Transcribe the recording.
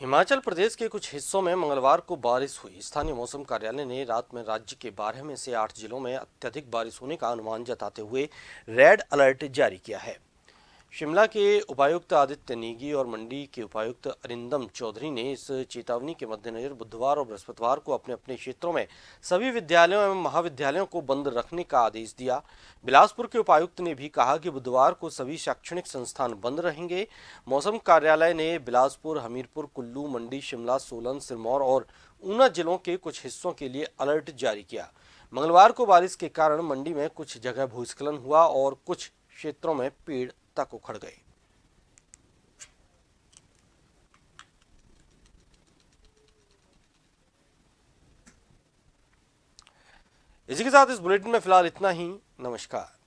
हिमाचल प्रदेश के कुछ हिस्सों में मंगलवार को बारिश हुई स्थानीय मौसम कार्यालय ने रात में राज्य के बारह में से आठ जिलों में अत्यधिक बारिश होने का अनुमान जताते हुए रेड अलर्ट जारी किया है शिमला के उपायुक्त आदित्य नेगी और मंडी के उपायुक्त अरिंदम चौधरी ने इस चेतावनी के मद्देनजर बुधवार और बृहस्पतिवार को अपने अपने क्षेत्रों में सभी विद्यालयों एवं महाविद्यालयों को बंद रखने का आदेश दिया बिलासपुर के उपायुक्त ने भी कहा कि बुधवार को सभी शैक्षणिक संस्थान बंद रहेंगे मौसम कार्यालय ने बिलासपुर हमीरपुर कुल्लू मंडी शिमला सोलन सिरमौर और ऊना जिलों के कुछ हिस्सों के लिए अलर्ट जारी किया मंगलवार को बारिश के कारण मंडी में कुछ जगह भूस्खलन हुआ और कुछ क्षेत्रों में पेड़ तक उखड़ गए इसी के साथ इस बुलेटिन में फिलहाल इतना ही नमस्कार